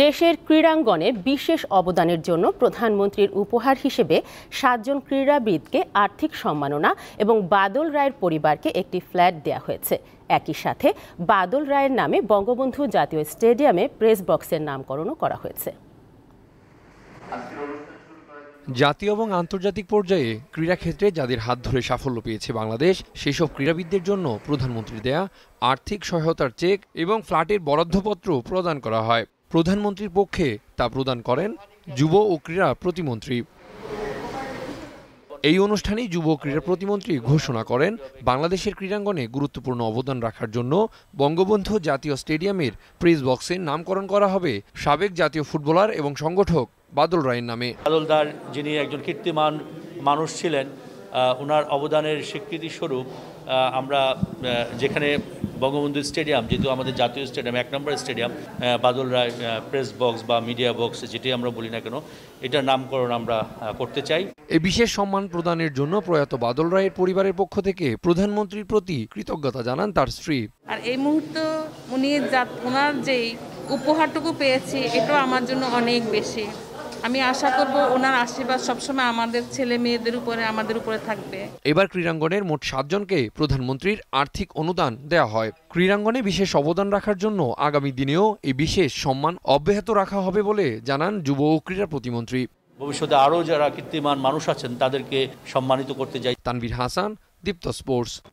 দেশের ক্রীড়াঙ্গনে বিশেষ অবদানের জন্য প্রধানমন্ত্রীর উপহার হিসেবে সাতজন ক্রীড়াবিদকে আর্থিক সম্মাননা এবং বাদল রায়ের পরিবারকে একটি ফ্ল্যাট দেওয়া হয়েছে একই সাথে বাদল রায়ের নামে বঙ্গবন্ধু জাতীয় স্টেডিয়ামে প্রেস বক্সের নামকরণও করা হয়েছে জাতীয় এবং আন্তর্জাতিক পর্যায়ে ক্রীড়াক্ষেত্রে যাদের হাত ধরে সাফল্য পেয়েছে বাংলাদেশ সেসব ক্রীড়াবিদদের জন্য প্রধানমন্ত্রী দেয়া আর্থিক সহায়তার চেক এবং ফ্ল্যাটের বরাদ্দপত্র প্রদান করা হয় প্রধানমন্ত্রীর পক্ষে তা প্রদান করেন যুব ও ক্রীড়া প্রতিমন্ত্রী এই অনুষ্ঠানে যুব ক্রীড়া প্রতিমন্ত্রী ঘোষণা করেন বাংলাদেশের ক্রীড়াঙ্গনে গুরুত্বপূর্ণ অবদান রাখার জন্য বঙ্গবন্ধু জাতীয় স্টেডিয়ামের প্রেস বক্সের নামকরণ করা হবে সাবেক জাতীয় ফুটবলার এবং সংগঠক বাদল রায়ের নামে দার যিনি একজন কীর্তিমান মানুষ ছিলেন ওনার অবদানের স্বীকৃতিস্বরূপ আমরা যেখানে বঙ্গবন্ধু স্টেডিয়াম যেহেতু আমাদের জাতীয় স্টেডিয়াম এক নম্বর stadium Badal Roy press box বা মিডিয়া বক্স যেটি আমরা বলি না কেন এটার নামকরণ আমরা করতে চাই এই বিশেষ সম্মান প্রদানের জন্য প্রয়াত বাদল রায়ের পরিবারের পক্ষ থেকে প্রধানমন্ত্রীর প্রতি কৃতজ্ঞতা জানান তার স্ত্রী আর এই মুহূর্তে উনি ওনার যেই উপহারটুকু পেয়েছি এটাও আমার জন্য অনেক বেশি আমি আশা করব ওনার আশীর্বাদ সবসময় আমাদের ছেলে মেয়েদের উপরে আমাদের উপরে থাকবে এবার ক্রীড়াঙ্গনের মোট সাতজনকে প্রধানমন্ত্রীর আর্থিক অনুদান দেয়া হয় ক্রীড়াঙ্গনে বিশেষ অবদান রাখার জন্য আগামী দিনেও এই বিশেষ সম্মান অব্যাহত রাখা হবে বলে জানান যুব ও ক্রীড়া প্রতিমন্ত্রী ভবিষ্যতে আরও যারা কীর্তিমান মানুষ আছেন তাদেরকে সম্মানিত করতে চাই তানভীর হাসান দীপ্ত স্পোর্টস